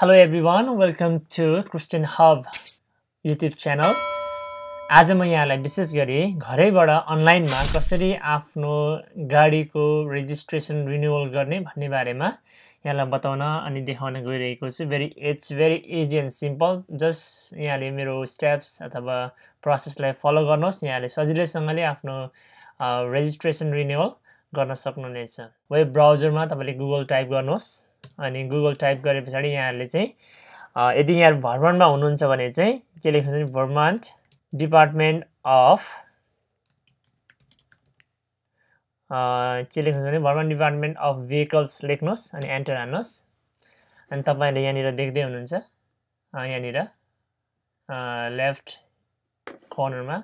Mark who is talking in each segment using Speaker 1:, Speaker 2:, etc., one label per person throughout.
Speaker 1: hello everyone welcome to Christian hub YouTube channel आज म यहाँलाई विशेष गरी घरैबाट अनलाइनमा कसरी आफ्नो गाडीको रेजिस्ट्रेसन रिन्युवल गर्ने भन्ने बारेमा यहाँलाई बताउन अनि देखाउन गइरहेको छु very it's very easy and simple just यहाँले मेरो स्टेप्स अथवा प्रोसेसलाई फलो गर्नुहोस् यहाँले सजिलैसँगले आफ्नो रेजिस्ट्रेसन रिन्युवल गर्न सक्नुहुनेछ वेब ब्राउजरमा तपाईँले गुगल टाइप गर्नुहोस् अनि गुगल टाइप गरे पछाडि यहाँहरूले चाहिँ यदि यहाँ भ्रमणमा हुनुहुन्छ भने चाहिँ के लेख्नुहुन्छ भने डिपार्टमेन्ट अफ के लेख्नुहुन्छ भने भ्रमण डिपार्टमेन्ट अफ भेहिकल्स लेख्नुहोस् अनि एन्टर हान्नुहोस् अनि तपाईँहरूले यहाँनिर देख्दै हुनुहुन्छ यहाँनिर लेफ्ट कर्नरमा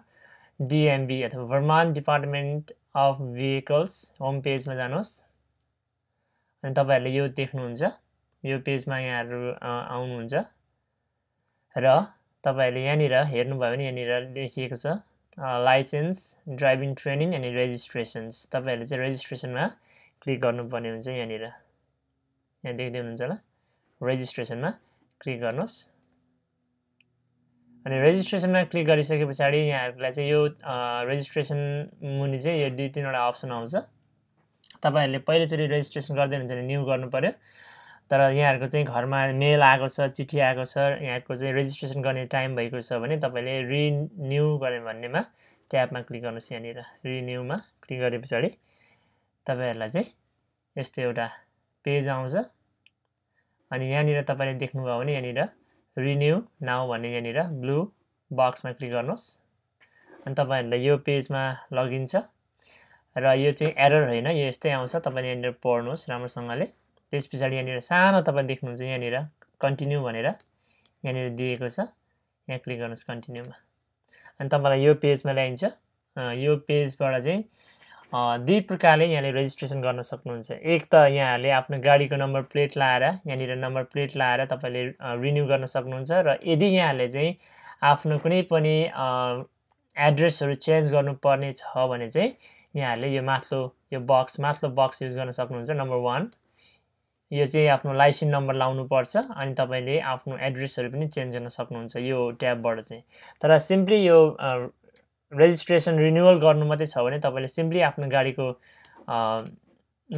Speaker 1: डिएमबी अथवा Vermont department of vehicles home पेजमा जानुहोस् अनि तपाईँहरूले यो देख्नुहुन्छ यो पेजमा यहाँहरू आउनुहुन्छ र तपाईँहरूले यहाँनिर हेर्नुभयो भने यहाँनिर लेखिएको छ लाइसेन्स ड्राइभिङ ट्रेनिङ अनि रेजिस्ट्रेसन्स तपाईँहरूले चाहिँ रेजिस्ट्रेसनमा क्लिक गर्नुपर्ने हुन्छ यहाँनिर यहाँ देख्दै हुनुहुन्छ होला रेजिस्ट्रेसनमा क्लिक गर्नुहोस् अनि रेजिस्ट्रेसनमा क्लिक गरिसके पछाडि यहाँहरूलाई चाहिँ यो रेजिस्ट्रेसन मुनि चाहिँ यो दुई तिनवटा अप्सन आउँछ तपाईँहरूले पहिलोचोटि रेजिस्ट्रेसन गर्दै हुनुहुन्छ भने न्यु गर्नु पऱ्यो तर यहाँहरूको चाहिँ घरमा मेल आएको छ चिठी आएको छ यहाँको चाहिँ रेजिस्ट्रेसन गर्ने टाइम भएको छ भने तपाईँले रिन्यु गर्यो भन्नेमा ट्याबमा क्लिक गर्नुहोस् यहाँनिर रिन्युमा क्लिक गरे पछाडि तपाईँहरूलाई चाहिँ यस्तो एउटा पेज आउँछ अनि यहाँनिर तपाईँले देख्नुभयो भने यहाँनिर रिन्यु नाउ भन्ने यहाँनिर ब्लू बक्समा क्लिक गर्नुहोस् अनि तपाईँहरूलाई यो पेजमा लगइन लगिन्छ र यो चाहिँ एरर होइन यो यस्तै आउँछ तपाईँले यहाँनिर पढ्नुहोस् राम्रोसँगले त्यस पछाडि यहाँनिर सानो तपाईँ देख्नुहुन्छ यहाँनिर कन्टिन्यू भनेर यहाँनिर दिएको छ यहाँ क्लिक गर्नुहोस् कन्टिन्यूमा अनि तपाईँलाई यो पेजमा ल्याइन्छ यो पेजबाट चाहिँ दुई प्रकारले यहाँले रेजिस्ट्रेसन गर्न सक्नुहुन्छ एक त यहाँहरूले आफ्नो गाडीको नम्बर प्लेट लाएर यहाँनिर नम्बर प्लेट लाएर तपाईँले रिन्यू गर्न सक्नुहुन्छ र यदि यहाँहरूले चाहिँ आफ्नो कुनै पनि एड्रेसहरू चेन्ज गर्नुपर्ने छ भने चाहिँ यहाँहरूले यो माथिल्लो यो बक्स माथिल्लो बक्स युज गर्न सक्नुहुन्छ नम्बर वान यो चाहिँ आफ्नो लाइसेन्स नम्बर लाउनुपर्छ अनि तपाईँले आफ्नो एड्रेसहरू पनि चेन्ज गर्न सक्नुहुन्छ यो ट्याबबाट चाहिँ तर सिम्पली यो रेजिस्ट्रेसन रिन्युअल गर्नु मात्रै छ भने तपाईँले सिम्पली आफ्नो गाडीको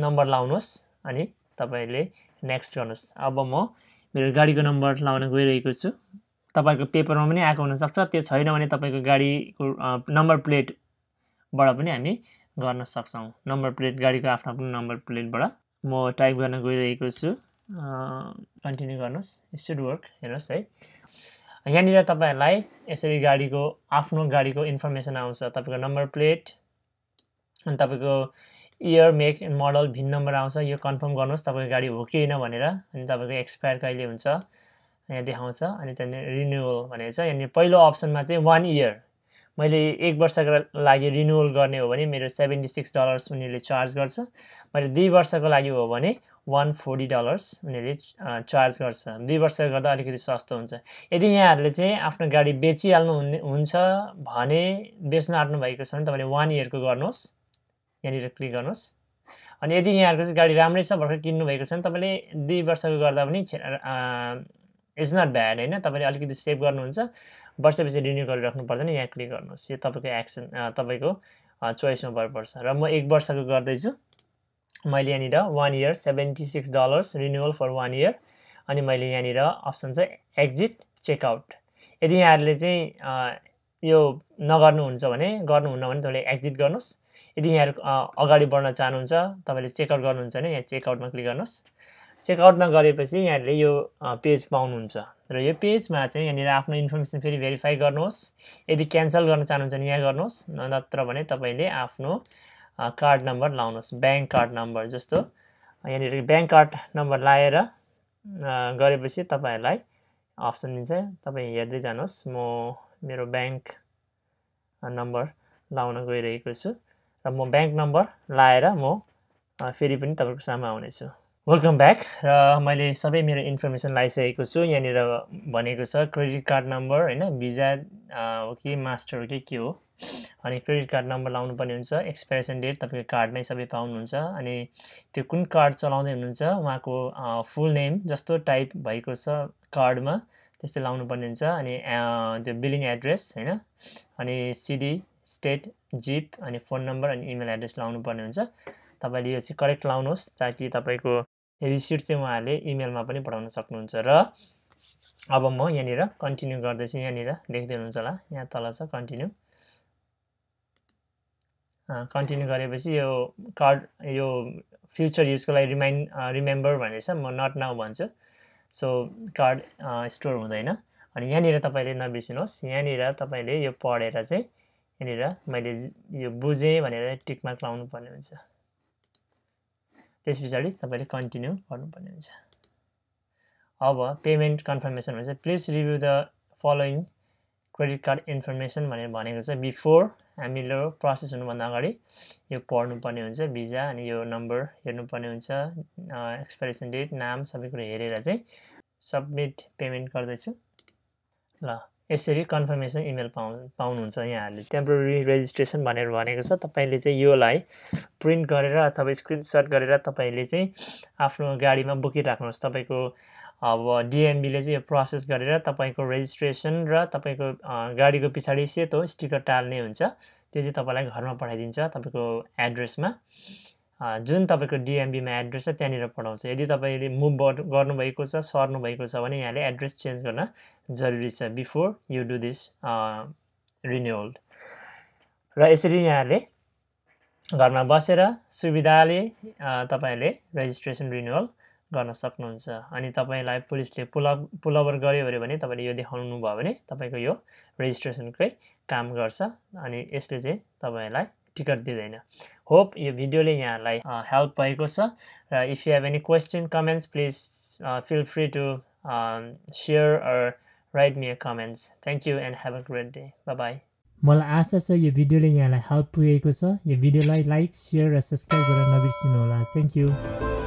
Speaker 1: नम्बर लाउनुहोस् अनि तपाईँले नेक्स्ट गर्नुहोस् अब म मेरो गाडीको नम्बर लाउन गइरहेको छु तपाईँको पेपरमा पनि आएको हुनसक्छ त्यो छैन भने तपाईँको गाडीको नम्बर प्लेटबाट पनि हामी गर्न सक्छौँ नम्बर प्लेट गाडीको आफ्नो आफ्नो नम्बर प्लेटबाट म टाइप गर्न गइरहेको छु कन्टिन्यू गर्नुहोस् सुड वर्क हेर्नुहोस् है यहाँनिर तपाईँहरूलाई यसरी गाडीको आफ्नो गाडीको इन्फर्मेसन आउँछ तपाईँको नम्बर प्लेट अनि तपाईँको year make and model VIN number आउँछ यो कन्फर्म गर्नुहोस् तपाईँको गाडी हो कि होइन भनेर अनि तपाईँको एक्सपायर कहिले हुन्छ यहाँ देखाउँछ अनि त्यहाँनिर रिन्युवल भनेर छ यहाँनिर पहिलो अप्सनमा चाहिँ वान इयर मैले एक वर्षको लागि रिन्युवल गर्ने हो भने मेरो सेभेन्टी सिक्स डलर्स उनीहरूले चार्ज गर्छ मैले दुई वर्षको लागि हो भने वान फोर्टी डलर्स उनीहरूले चार्ज गर्छ दुई वर्ष गर्दा अलिकति सस्तो हुन्छ यदि यहाँहरूले चाहिँ आफ्नो गाडी बेचिहाल्नु हुन्छ भने बेच्न आँट्नु भएको छ भने तपाईँले वान इयरको गर्नुहोस् यहाँनिर क्लिक गर्नुहोस् अनि यदि यहाँहरूको चाहिँ गाडी राम्रै छ भर्खर किन्नुभएको छ भने तपाईँले दुई वर्षको गर्दा पनि इट्स नट ब्याड होइन तपाईँले अलिकति सेभ गर्नुहुन्छ वर्षपछि रिन्यु गरिराख्नु पर्दैन यहाँ क्लिक गर्नुहोस् यो तपाईँको एक्सन तपाईँको चोइसमा भर पर्छ र म एक वर्षको गर्दैछु मैले यहाँनिर one year seventy six dollars renewal for one year अनि मैले यहाँनिर अप्सन छ एक्जिट चेकआउट यदि यहाँहरूले चाहिँ यो नगर्नुहुन्छ भने गर्नुहुन्न भने तपाईँले एक्जिट गर्नुहोस् यदि यहाँहरू अगाडि बढ्न चाहनुहुन्छ तपाईँले चेकआउट गर्नुहुन्छ भने यहाँ चेकआउटमा क्लिक गर्नुहोस् चेकआउट नगरेपछि यहाँहरूले यो पेज पाउनुहुन्छ र यो पेजमा चाहिँ यहाँनिर आफ्नो इन्फर्मेसन फेरि भेरिफाई गर्नुहोस् यदि क्यान्सल गर्न चाहनुहुन्छ भने यहाँ गर्नुहोस् नत्र भने तपाईँले आफ्नो कार्ड नम्बर लाउनुहोस् ब्याङ्क कार्ड नम्बर जस्तो यहाँनिर ब्याङ्क कार्ड नम्बर लाएर गरेपछि तपाईँहरूलाई अप्सन दिन्छ तपाईँ हेर्दै जानुहोस् म मेरो ब्याङ्क नम्बर लाउन गइरहेको छु र म ब्याङ्क नम्बर लाएर म फेरि पनि तपाईँको सामु आउनेछु वेलकम ब्याक र मैले सबै मेरो इन्फर्मेसन लगाइसकेको छु यहाँनिर भनेको छ क्रेडिट कार्ड नम्बर होइन भिजा हो कि मास्टर हो कि के हो अनि क्रेडिट कार्ड नम्बर लाउनु पर्ने हुन्छ एक्सपाइरेसन डेट तपाईँको कार्डमै सबै पाउनुहुन्छ अनि त्यो कुन कार्ड चलाउँदै हुनुहुन्छ उहाँको फुल नेम जस्तो टाइप भएको छ कार्डमा त्यस्तै लाउनु पर्ने हुन्छ अनि त्यो बिलिङ एड्रेस होइन अनि सिडी स्टेट जिप अनि फोन नम्बर अनि इमेल एड्रेस लाउनु पर्ने हुन्छ तपाईँले यो चाहिँ करेक्ट लाउनुहोस् ताकि तपाईँको रिसिट चाहिँ उहाँहरूले इमेलमा पनि पठाउन सक्नुहुन्छ र अब म यहाँनिर कन्टिन्यू गर्दैछु यहाँनिर लेखिदिनुहुन्छ होला यहाँ तल छ कन्टिन्यू कन्टिन्यू गरेपछि यो कार्ड यो फ्युचर युजको लागि रिमाइन्ड रिमेम्बर भनेछ छ म नट नाउ भन्छु सो कार्ड स्टोर हुँदैन अनि यहाँनिर तपाईँले नबिर्सिनुहोस् यहाँनिर तपाईँले यो पढेर चाहिँ यहाँनिर मैले यो बुझेँ भनेर टिकमा लाउनु पर्ने हुन्छ त्यस पछाडि तपाईँले कन्टिन्यू गर्नुपर्ने हुन्छ अब पेमेन्ट कन्फर्मेसन चाहिँ please review the following credit card information भनेर भनेको छ बिफोर हामीले प्रोसेस हुनुभन्दा अगाडि यो पढ्नुपर्ने हुन्छ भिजा अनि यो नम्बर हेर्नुपर्ने हुन्छ एक्सपाइरेसन डेट नाम सबै कुरो हेरेर चाहिँ सबमिट पेमेन्ट गर्दैछु ल यसरी कन्फर्मेसन इमेल पाउ पाउनुहुन्छ यहाँहरूले टेम्पोररी रेजिस्ट्रेसन भनेर भनेको छ तपाईँले चाहिँ योलाई प्रिन्ट गरेर अथवा स्क्रिनसट गरेर तपाईँले चाहिँ आफ्नो गाडीमा बोकिराख्नुहोस् तपाईँको अब डिएमबीले चाहिँ यो प्रोसेस गरेर तपाईँको रेजिस्ट्रेसन र तपाईँको गाडीको पछाडि सेतो स्टिकर टाल्ने हुन्छ त्यो चाहिँ तपाईँलाई घरमा पठाइदिन्छ तपाईँको एड्रेसमा जुन तपाईँको डिएमबीमा एड्रेस छ त्यहाँनिर पठाउँछ यदि तपाईँले मुभ गर्नुभएको छ सर्नुभएको छ भने यहाँले एड्रेस चेन्ज गर्न जरुरी छ before you do this renewal र यसरी यहाँले घरमा बसेर सुविधाले तपाईँले रेजिस्ट्रेसन रिन्युअल गर्न सक्नुहुन्छ अनि तपाईँलाई पुलिसले पुल पुलओभर गर्यो अरे भने तपाईँले यो देखाउनु भयो भने तपाईँको यो रेजिस्ट्रेसनकै काम गर्छ अनि यसले चाहिँ तपाईँलाई टिकट दिँदैन होप यो भिडियोले यहाँहरूलाई हेल्प भएको छ र if you have any question comments please feel free to share or write me comments thank you and have a great day bye मलाई आशा छ यो भिडियोले यहाँलाई हेल्प पुगेको छ यो भिडियोलाई लाइक सेयर र सब्सक्राइब गरेर नबिर्सिनु होला थ्याङ्क यू